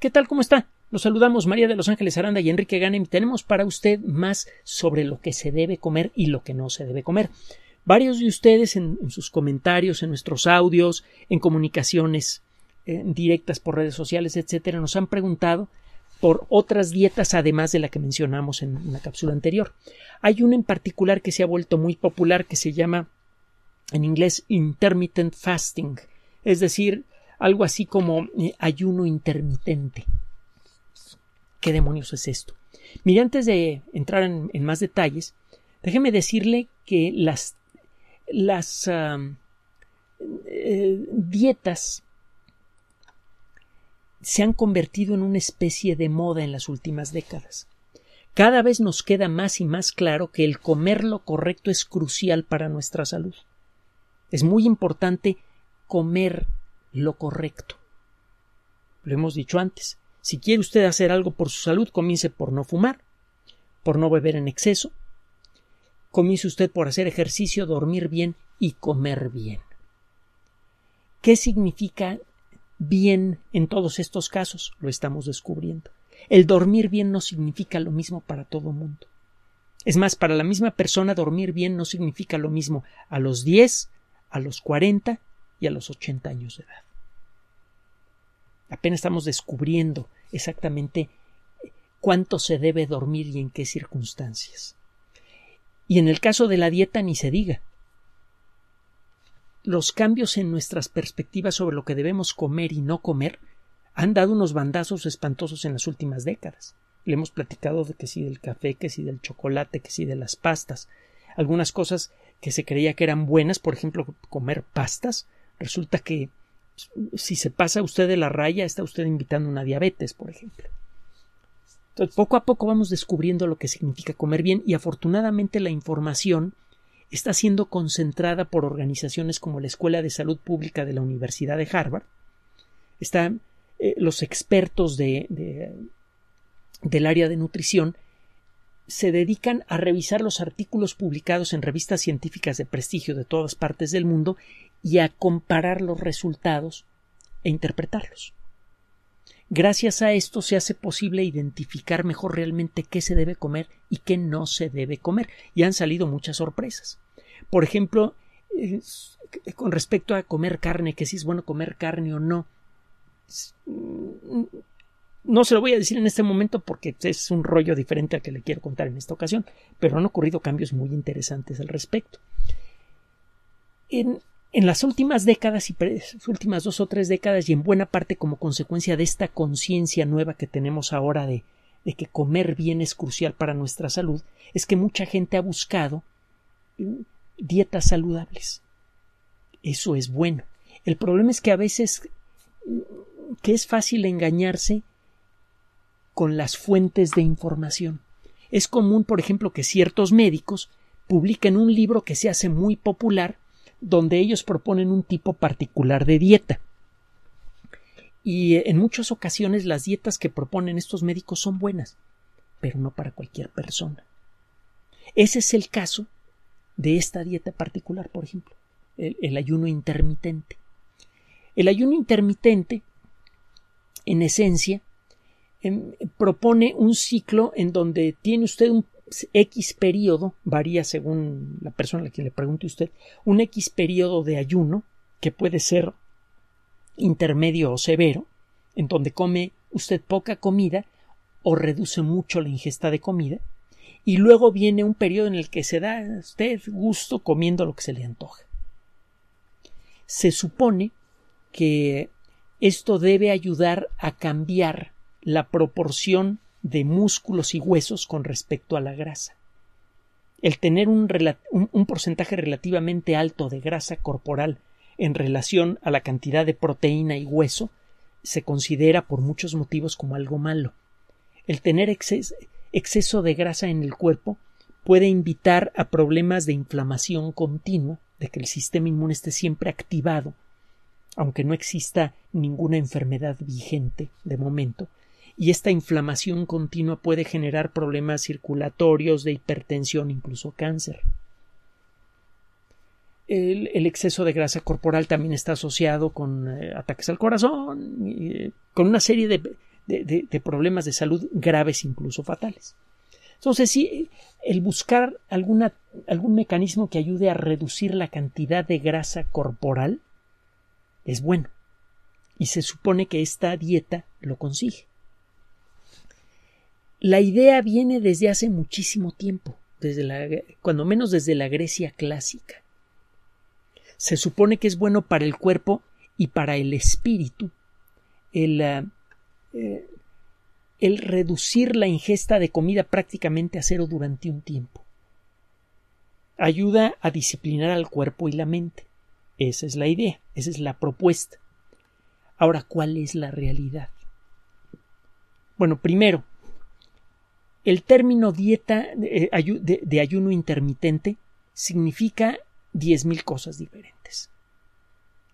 ¿Qué tal? ¿Cómo está? Los saludamos María de Los Ángeles Aranda y Enrique Ganem. Tenemos para usted más sobre lo que se debe comer y lo que no se debe comer. Varios de ustedes en, sus comentarios, en nuestros audios, en comunicaciones eh, directas por redes sociales, etcétera, nos han preguntado por otras dietas además de la que mencionamos en la cápsula anterior. Hay una en particular que se ha vuelto muy popular que se llama en inglés intermittent fasting, es decir, algo así como eh, ayuno intermitente. ¿Qué demonios es esto? Mire, antes de entrar en, más detalles, déjeme decirle que las, las eh, dietas se han convertido en una especie de moda en las últimas décadas. Cada vez nos queda más y más claro que el comer lo correcto es crucial para nuestra salud. Es muy importante comer lo correcto. Lo hemos dicho antes. Si quiere usted hacer algo por su salud, comience por no fumar, por no beber en exceso. Comience usted por hacer ejercicio, dormir bien y comer bien. ¿Qué significa bien en todos estos casos? Lo estamos descubriendo. El dormir bien no significa lo mismo para todo mundo. Es más, para la misma persona dormir bien no significa lo mismo a los 10, a los 40 y a los 80 años de edad. Apenas estamos descubriendo exactamente cuánto se debe dormir y en qué circunstancias. Y en el caso de la dieta ni se diga. Los cambios en nuestras perspectivas sobre lo que debemos comer y no comer han dado unos bandazos espantosos en las últimas décadas. Le hemos platicado de que sí del café, que sí del chocolate, que sí de las pastas. Algunas cosas que se creía que eran buenas, por ejemplo, comer pastas, Resulta que si se pasa usted de la raya, está usted invitando una diabetes, por ejemplo. poco a poco vamos descubriendo lo que significa comer bien y afortunadamente la información está siendo concentrada por organizaciones como la Escuela de Salud Pública de la Universidad de Harvard. Están eh, los expertos de, del área de nutrición se dedican a revisar los artículos publicados en revistas científicas de prestigio de todas partes del mundo y a comparar los resultados e interpretarlos. Gracias a esto se hace posible identificar mejor realmente qué se debe comer y qué no se debe comer, y han salido muchas sorpresas. Por ejemplo, eh, con respecto a comer carne, que si es bueno comer carne o no, no se lo voy a decir en este momento porque es un rollo diferente al que le quiero contar en esta ocasión, pero han ocurrido cambios muy interesantes al respecto. En, en las últimas décadas y las últimas dos o tres décadas y en buena parte como consecuencia de esta conciencia nueva que tenemos ahora de, de que comer bien es crucial para nuestra salud, es que mucha gente ha buscado mm, dietas saludables. Eso es bueno. El problema es que a veces mm, que es fácil engañarse con las fuentes de información. Es común, por ejemplo, que ciertos médicos publiquen un libro que se hace muy popular donde ellos proponen un tipo particular de dieta. Y eh, en muchas ocasiones las dietas que proponen estos médicos son buenas, pero no para cualquier persona. Ese es el caso de esta dieta particular, por ejemplo, el, ayuno intermitente. El ayuno intermitente, en esencia, em, propone un ciclo en donde tiene usted un X periodo, varía según la persona a la que le pregunte usted, un X periodo de ayuno, que puede ser intermedio o severo, en donde come usted poca comida o reduce mucho la ingesta de comida, y luego viene un periodo en el que se da a usted gusto comiendo lo que se le antoja. Se supone que esto debe ayudar a cambiar la proporción de músculos y huesos con respecto a la grasa. El tener un, porcentaje relativamente alto de grasa corporal en relación a la cantidad de proteína y hueso se considera por muchos motivos como algo malo. El tener exceso de grasa en el cuerpo puede invitar a problemas de inflamación continua, de que el sistema inmune esté siempre activado, aunque no exista ninguna enfermedad vigente de momento, y esta inflamación continua puede generar problemas circulatorios, de hipertensión, incluso cáncer. El, exceso de grasa corporal también está asociado con eh, ataques al corazón, eh, con una serie de, problemas de salud graves, incluso fatales. Entonces, sí, el buscar alguna, algún mecanismo que ayude a reducir la cantidad de grasa corporal es bueno. Y se supone que esta dieta lo consigue. La idea viene desde hace muchísimo tiempo, desde la, cuando menos desde la Grecia clásica. Se supone que es bueno para el cuerpo y para el espíritu el, eh, eh, el reducir la ingesta de comida prácticamente a cero durante un tiempo. Ayuda a disciplinar al cuerpo y la mente. Esa es la idea, esa es la propuesta. Ahora, ¿cuál es la realidad? Bueno, primero, el término dieta eh, de, ayuno intermitente significa diez mil cosas diferentes.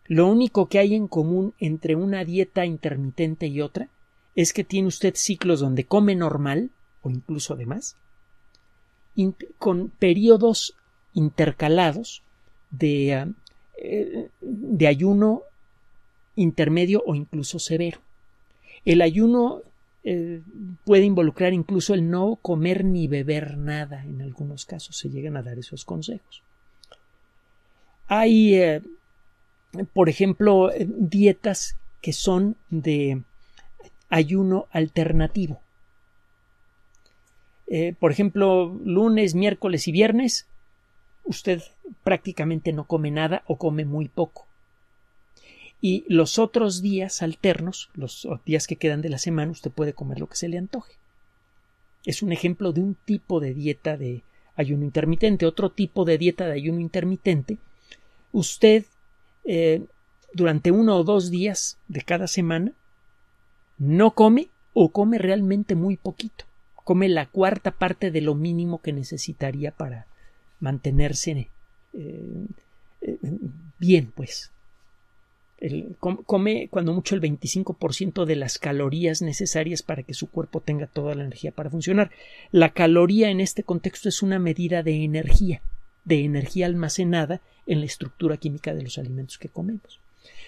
Lo único que hay en común entre una dieta intermitente y otra es que tiene usted ciclos donde come normal, o incluso además, con periodos intercalados de, ah, eh, de ayuno intermedio o incluso severo. El ayuno eh, puede involucrar incluso el no comer ni beber nada. En algunos casos se llegan a dar esos consejos. Hay, eh, por ejemplo, eh, dietas que son de ayuno alternativo. por ejemplo, lunes, miércoles y viernes, usted prácticamente no come nada o come muy poco y los otros días alternos, los días que quedan de la semana, usted puede comer lo que se le antoje. Es un ejemplo de un tipo de dieta de ayuno intermitente. Otro tipo de dieta de ayuno intermitente, usted eh, durante uno o dos días de cada semana no come o come realmente muy poquito. Come la cuarta parte de lo mínimo que necesitaría para mantenerse eh, eh, bien, pues, come cuando mucho el 25% de las calorías necesarias para que su cuerpo tenga toda la energía para funcionar. La caloría en este contexto es una medida de energía, de energía almacenada en la estructura química de los alimentos que comemos.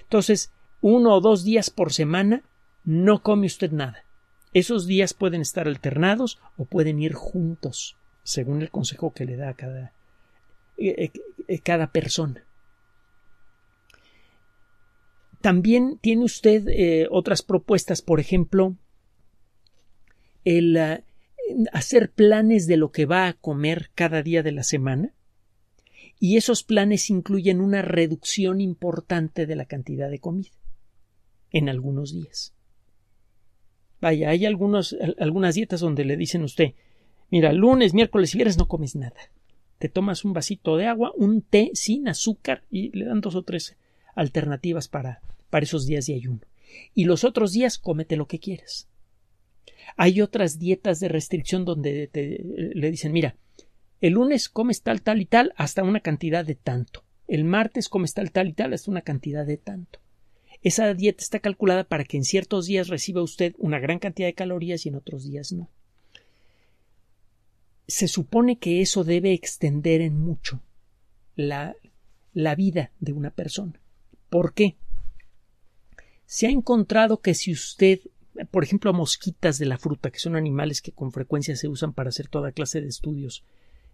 Entonces, uno o dos días por semana no come usted nada. Esos días pueden estar alternados o pueden ir juntos, según el consejo que le da cada, eh, eh, eh, cada persona. También tiene usted eh, otras propuestas, por ejemplo, el eh, hacer planes de lo que va a comer cada día de la semana y esos planes incluyen una reducción importante de la cantidad de comida en algunos días. Vaya, hay algunas dietas donde le dicen a usted, mira, lunes, miércoles y viernes no comes nada. Te tomas un vasito de agua, un té sin azúcar y le dan dos o tres alternativas para, para esos días de ayuno. Y los otros días cómete lo que quieras. Hay otras dietas de restricción donde le dicen, mira, el lunes comes tal, tal y tal hasta una cantidad de tanto. El martes comes tal, tal y tal hasta una cantidad de tanto. Esa dieta está calculada para que en ciertos días reciba usted una gran cantidad de calorías y en otros días no. Se supone que eso debe extender en mucho la, la vida de una persona. ¿Por qué? Se ha encontrado que si usted, por ejemplo, a mosquitas de la fruta, que son animales que con frecuencia se usan para hacer toda clase de estudios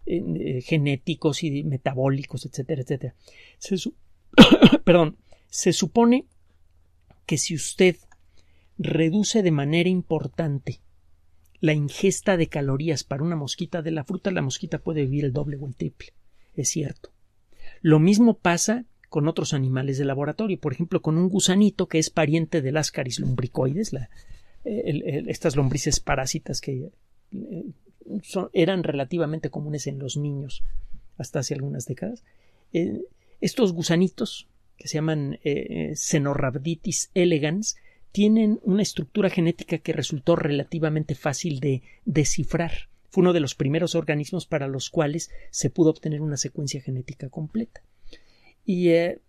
eh, eh, genéticos y metabólicos, etcétera, etcétera. Perdón, se supone que si usted reduce de manera importante la ingesta de calorías para una mosquita de la fruta, la mosquita puede vivir el doble o el triple. Es cierto. Lo mismo pasa con otros animales de laboratorio, por ejemplo, con un gusanito que es pariente del Ascaris lumbricoides, estas lombrices parásitas que eh, eran relativamente comunes en los niños hasta hace algunas décadas. Eh, estos gusanitos, que se llaman eh, eh elegans, tienen una estructura genética que resultó relativamente fácil de descifrar. Fue uno de los primeros organismos para los cuales se pudo obtener una secuencia genética completa y eh,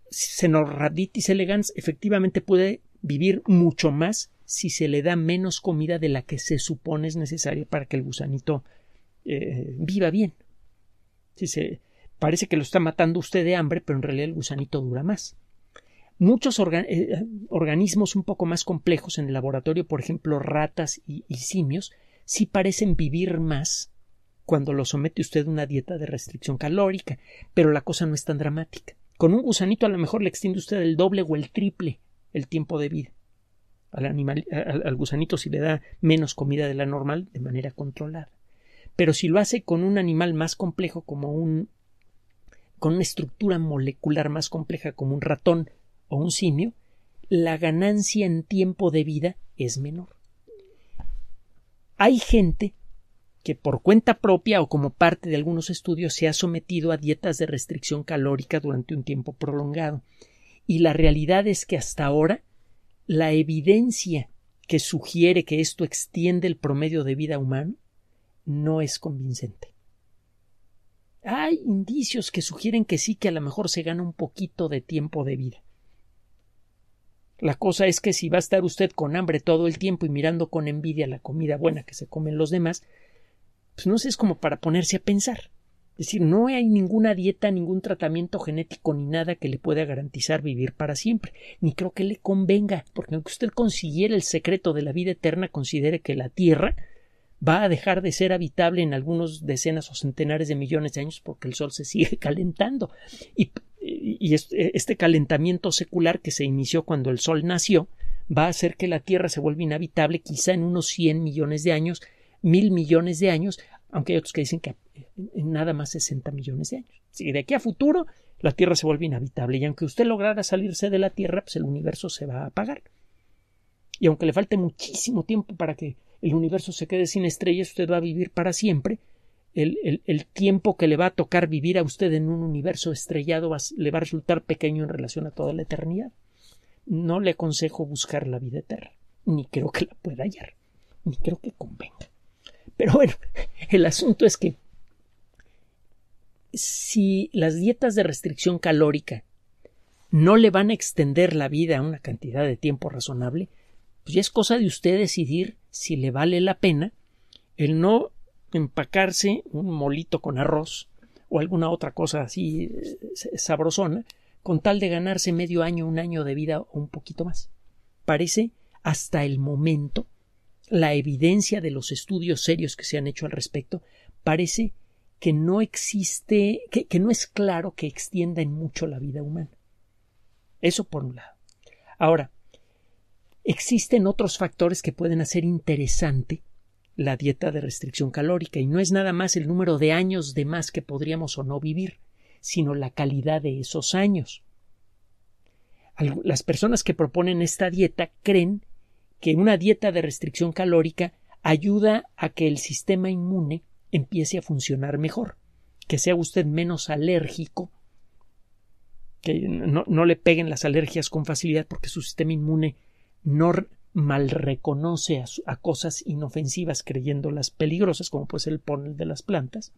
elegans efectivamente puede vivir mucho más si se le da menos comida de la que se supone es necesaria para que el gusanito eh, viva bien. Si se, parece que lo está matando usted de hambre, pero en realidad el gusanito dura más. Muchos eh, organismos un poco más complejos en el laboratorio, por ejemplo ratas y, y simios, sí parecen vivir más cuando lo somete usted a una dieta de restricción calórica, pero la cosa no es tan dramática. Con un gusanito a lo mejor le extiende usted el doble o el triple el tiempo de vida. Al, animal, gusanito si le da menos comida de la normal de manera controlada. Pero si lo hace con un animal más complejo como un con una estructura molecular más compleja como un ratón o un simio, la ganancia en tiempo de vida es menor. Hay gente que por cuenta propia o como parte de algunos estudios se ha sometido a dietas de restricción calórica durante un tiempo prolongado. Y la realidad es que hasta ahora la evidencia que sugiere que esto extiende el promedio de vida humano no es convincente. Hay indicios que sugieren que sí, que a lo mejor se gana un poquito de tiempo de vida. La cosa es que si va a estar usted con hambre todo el tiempo y mirando con envidia la comida buena que se comen los demás, pues no sé, es como para ponerse a pensar. Es decir, no hay ninguna dieta, ningún tratamiento genético ni nada que le pueda garantizar vivir para siempre, ni creo que le convenga, porque aunque usted consiguiera el secreto de la vida eterna, considere que la Tierra va a dejar de ser habitable en algunos decenas o centenares de millones de años porque el Sol se sigue calentando. Y, y este calentamiento secular que se inició cuando el Sol nació va a hacer que la Tierra se vuelva inhabitable quizá en unos 100 millones de años mil millones de años, aunque hay otros que dicen que nada más 60 millones de años. Y de aquí a futuro la Tierra se vuelve inhabitable y aunque usted lograra salirse de la Tierra, pues el universo se va a apagar. Y aunque le falte muchísimo tiempo para que el universo se quede sin estrellas, usted va a vivir para siempre. El, tiempo que le va a tocar vivir a usted en un universo estrellado le va a resultar pequeño en relación a toda la eternidad. No le aconsejo buscar la vida eterna, ni creo que la pueda hallar, ni creo que convenga. Pero bueno, el asunto es que si las dietas de restricción calórica no le van a extender la vida a una cantidad de tiempo razonable, pues ya es cosa de usted decidir si le vale la pena el no empacarse un molito con arroz o alguna otra cosa así eh, sabrosona, con tal de ganarse medio año, un año de vida o un poquito más. Parece hasta el momento la evidencia de los estudios serios que se han hecho al respecto, parece que no existe, que, no es claro que extienda en mucho la vida humana. Eso por un lado. Ahora, existen otros factores que pueden hacer interesante la dieta de restricción calórica, y no es nada más el número de años de más que podríamos o no vivir, sino la calidad de esos años. Las personas que proponen esta dieta creen que una dieta de restricción calórica ayuda a que el sistema inmune empiece a funcionar mejor, que sea usted menos alérgico, que no, le peguen las alergias con facilidad porque su sistema inmune no mal reconoce a, cosas inofensivas creyéndolas peligrosas, como puede ser el pónel de las plantas,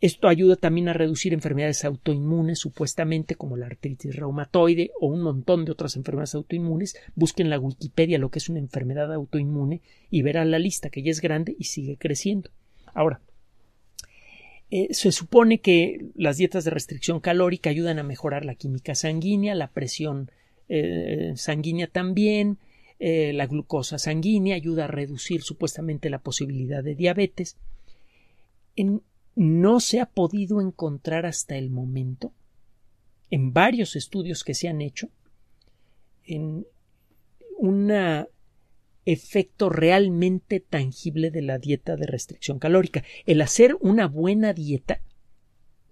esto ayuda también a reducir enfermedades autoinmunes, supuestamente como la artritis reumatoide o un montón de otras enfermedades autoinmunes. Busquen la Wikipedia lo que es una enfermedad autoinmune y verán la lista que ya es grande y sigue creciendo. Ahora, eh, se supone que las dietas de restricción calórica ayudan a mejorar la química sanguínea, la presión eh, sanguínea también, eh, la glucosa sanguínea ayuda a reducir supuestamente la posibilidad de diabetes. En, no se ha podido encontrar hasta el momento, en varios estudios que se han hecho, en un efecto realmente tangible de la dieta de restricción calórica. El hacer una buena dieta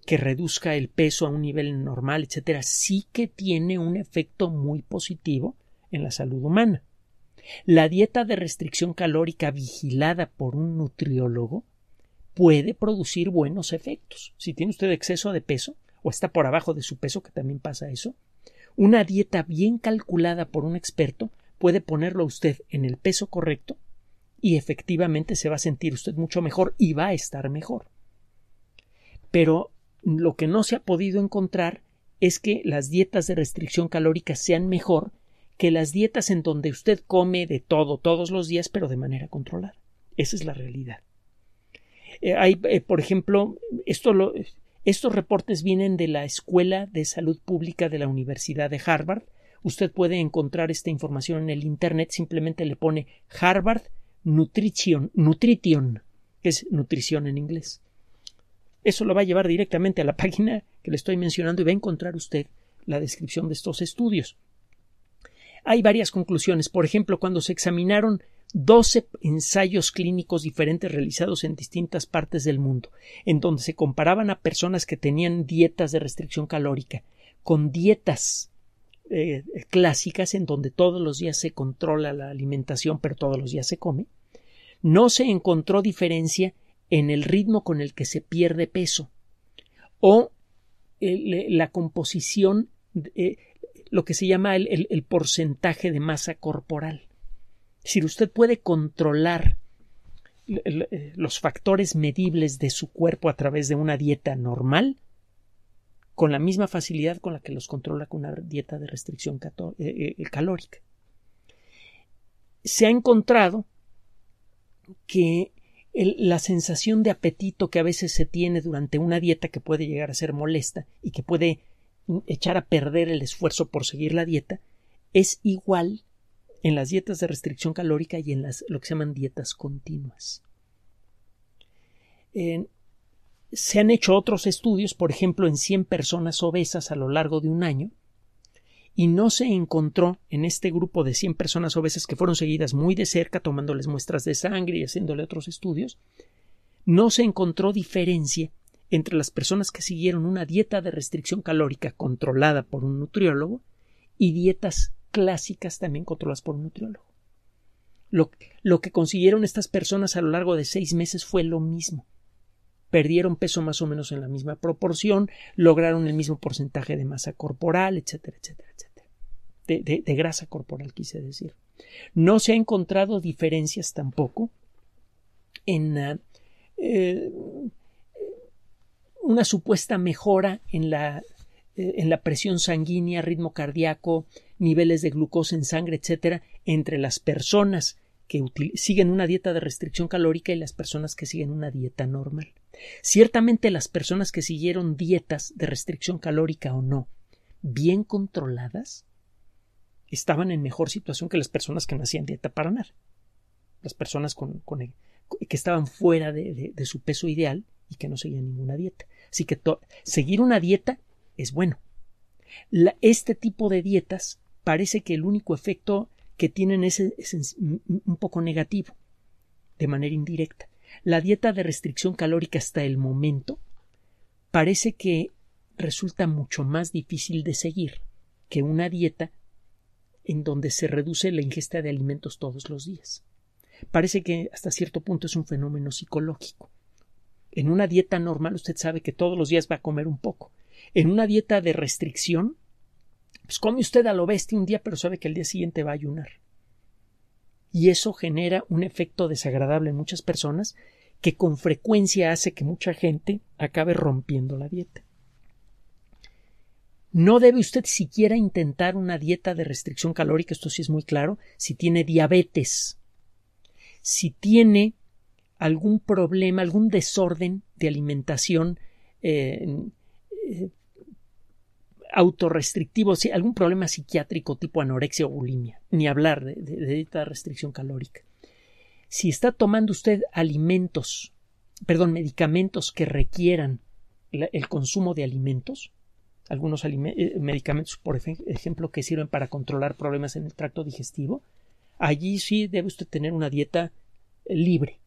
que reduzca el peso a un nivel normal, etcétera, sí que tiene un efecto muy positivo en la salud humana. La dieta de restricción calórica vigilada por un nutriólogo puede producir buenos efectos. Si tiene usted exceso de peso, o está por abajo de su peso, que también pasa eso, una dieta bien calculada por un experto puede ponerlo a usted en el peso correcto y efectivamente se va a sentir usted mucho mejor y va a estar mejor. Pero lo que no se ha podido encontrar es que las dietas de restricción calórica sean mejor que las dietas en donde usted come de todo todos los días pero de manera controlada. Esa es la realidad. Eh, hay, eh, por ejemplo, estos reportes vienen de la Escuela de Salud Pública de la Universidad de Harvard. Usted puede encontrar esta información en el Internet, simplemente le pone Harvard Nutrition, Nutrition, que es nutrición en inglés. Eso lo va a llevar directamente a la página que le estoy mencionando y va a encontrar usted la descripción de estos estudios. Hay varias conclusiones. Por ejemplo, cuando se examinaron 12 ensayos clínicos diferentes realizados en distintas partes del mundo, en donde se comparaban a personas que tenían dietas de restricción calórica con dietas eh, clásicas en donde todos los días se controla la alimentación, pero todos los días se come, no se encontró diferencia en el ritmo con el que se pierde peso o eh, la composición, eh, lo que se llama el porcentaje de masa corporal si usted puede controlar eh, los factores medibles de su cuerpo a través de una dieta normal, con la misma facilidad con la que los controla con una dieta de restricción eh, eh, calórica. Se ha encontrado que la sensación de apetito que a veces se tiene durante una dieta que puede llegar a ser molesta y que puede mm, echar a perder el esfuerzo por seguir la dieta es igual en las dietas de restricción calórica y en las, lo que se llaman dietas continuas. se han hecho otros estudios, por ejemplo, en 100 personas obesas a lo largo de un año, y no se encontró en este grupo de 100 personas obesas que fueron seguidas muy de cerca, tomándoles muestras de sangre y haciéndole otros estudios, no se encontró diferencia entre las personas que siguieron una dieta de restricción calórica controlada por un nutriólogo y dietas clásicas también controladas por un nutriólogo. Lo, que consiguieron estas personas a lo largo de seis meses fue lo mismo. Perdieron peso más o menos en la misma proporción, lograron el mismo porcentaje de masa corporal, etcétera, etcétera, etcétera. De, de, grasa corporal, quise decir. No se ha encontrado diferencias tampoco en eh, eh, una supuesta mejora en la, eh, en la presión sanguínea, ritmo cardíaco, niveles de glucosa en sangre, etcétera, entre las personas que siguen una dieta de restricción calórica y las personas que siguen una dieta normal. Ciertamente las personas que siguieron dietas de restricción calórica o no, bien controladas, estaban en mejor situación que las personas que no hacían dieta para nada. Las personas que estaban fuera de, su peso ideal y que no seguían ninguna dieta. Así que seguir una dieta es bueno. este tipo de dietas parece que el único efecto que tienen es, un poco negativo, de manera indirecta. La dieta de restricción calórica hasta el momento parece que resulta mucho más difícil de seguir que una dieta en donde se reduce la ingesta de alimentos todos los días. Parece que hasta cierto punto es un fenómeno psicológico. En una dieta normal usted sabe que todos los días va a comer un poco. En una dieta de restricción pues come usted a lo bestia un día, pero sabe que el día siguiente va a ayunar. Y eso genera un efecto desagradable en muchas personas que con frecuencia hace que mucha gente acabe rompiendo la dieta. No debe usted siquiera intentar una dieta de restricción calórica, esto sí es muy claro, si tiene diabetes, si tiene algún problema, algún desorden de alimentación eh, eh, autorrestrictivo, si algún problema psiquiátrico tipo anorexia o bulimia, ni hablar de, esta restricción calórica. Si está tomando usted alimentos, perdón, medicamentos que requieran el consumo de alimentos, algunos eh, medicamentos, por ejemplo, que sirven para controlar problemas en el tracto digestivo, allí sí debe usted tener una dieta eh, libre.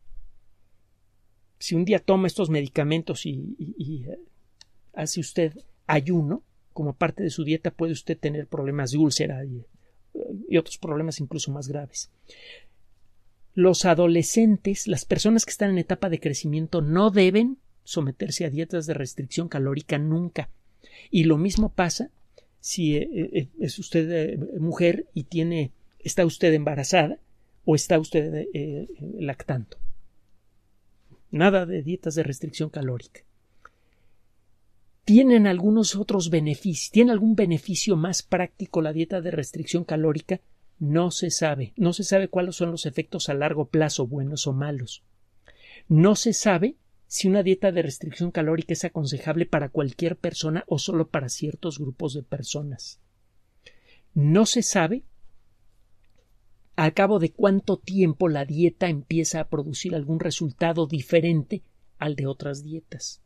Si un día toma estos medicamentos y eh, hace usted ayuno, como parte de su dieta puede usted tener problemas de úlcera y, otros problemas incluso más graves. Los adolescentes, las personas que están en etapa de crecimiento, no deben someterse a dietas de restricción calórica nunca. Y lo mismo pasa si eh, eh, es usted eh, mujer y tiene está usted embarazada o está usted lactando. Nada de dietas de restricción calórica. ¿Tienen algunos otros beneficios? ¿Tiene algún beneficio más práctico la dieta de restricción calórica? No se sabe. No se sabe cuáles son los efectos a largo plazo, buenos o malos. No se sabe si una dieta de restricción calórica es aconsejable para cualquier persona o solo para ciertos grupos de personas. No se sabe a cabo de cuánto tiempo la dieta empieza a producir algún resultado diferente al de otras dietas.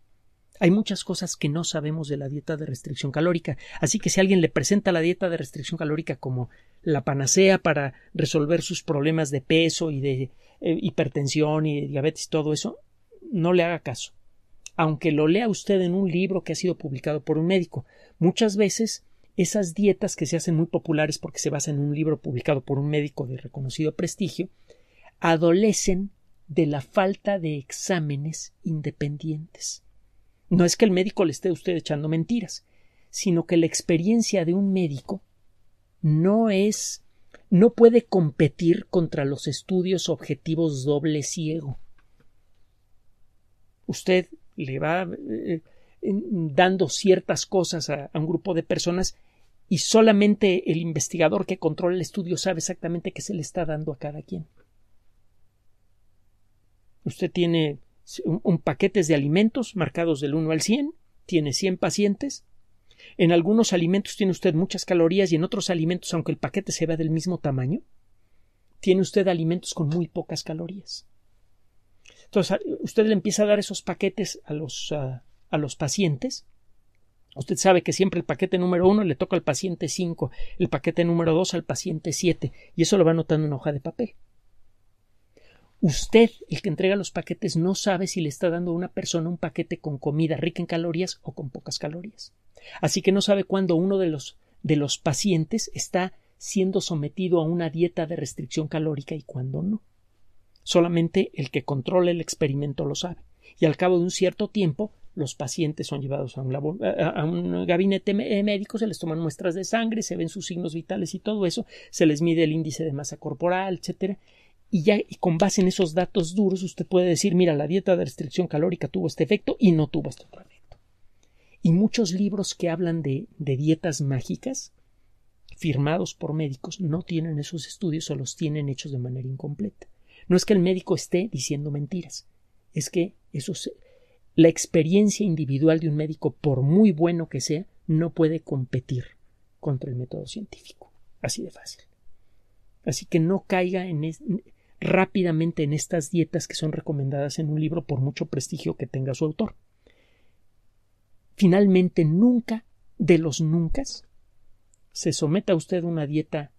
Hay muchas cosas que no sabemos de la dieta de restricción calórica, así que si alguien le presenta la dieta de restricción calórica como la panacea para resolver sus problemas de peso y de eh, hipertensión y de diabetes, todo eso, no le haga caso. Aunque lo lea usted en un libro que ha sido publicado por un médico, muchas veces esas dietas que se hacen muy populares porque se basan en un libro publicado por un médico de reconocido prestigio, adolecen de la falta de exámenes independientes. No es que el médico le esté usted echando mentiras, sino que la experiencia de un médico no es no puede competir contra los estudios objetivos doble ciego. Usted le va eh, dando ciertas cosas a, un grupo de personas y solamente el investigador que controla el estudio sabe exactamente qué se le está dando a cada quien. Usted tiene un, paquete paquetes de alimentos marcados del 1 al 100, tiene 100 pacientes. En algunos alimentos tiene usted muchas calorías y en otros alimentos, aunque el paquete se vea del mismo tamaño, tiene usted alimentos con muy pocas calorías. Entonces, usted le empieza a dar esos paquetes a los, a, los pacientes Usted sabe que siempre el paquete número uno le toca al paciente 5, el paquete número 2 al paciente 7, y eso lo va anotando en una hoja de papel. Usted, el que entrega los paquetes, no sabe si le está dando a una persona un paquete con comida rica en calorías o con pocas calorías. Así que no sabe cuándo uno de los, de los pacientes está siendo sometido a una dieta de restricción calórica y cuándo no. Solamente el que controla el experimento lo sabe. Y al cabo de un cierto tiempo, los pacientes son llevados a un, a un, gabinete eh, médico, se les toman muestras de sangre, se ven sus signos vitales y todo eso, se les mide el índice de masa corporal, etcétera, y ya con base en esos datos duros usted puede decir, mira, la dieta de restricción calórica tuvo este efecto y no tuvo este otro efecto. Y muchos libros que hablan de, dietas mágicas, firmados por médicos, no tienen esos estudios o los tienen hechos de manera incompleta. No es que el médico esté diciendo mentiras, es que eso la experiencia individual de un médico, por muy bueno que sea, no puede competir contra el método científico. Así de fácil. Así que no caiga en, rápidamente en estas dietas que son recomendadas en un libro por mucho prestigio que tenga su autor. Finalmente, nunca de los nunca se someta usted a una dieta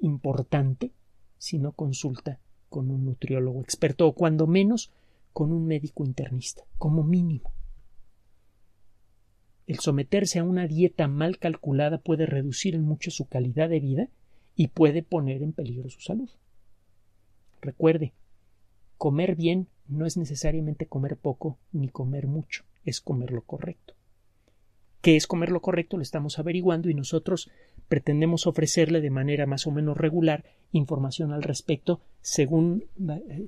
importante si no consulta con un nutriólogo experto o cuando menos con un médico internista, como mínimo. El someterse a una dieta mal calculada puede reducir en mucho su calidad de vida y puede poner en peligro su salud. Recuerde, comer bien no es necesariamente comer poco ni comer mucho, es comer lo correcto. ¿Qué es comer lo correcto? Lo estamos averiguando y nosotros pretendemos ofrecerle de manera más o menos regular información al respecto según eh,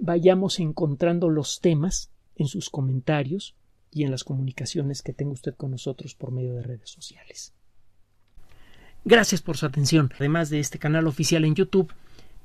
vayamos encontrando los temas en sus comentarios y en las comunicaciones que tenga usted con nosotros por medio de redes sociales. Gracias por su atención. Además de este canal oficial en YouTube,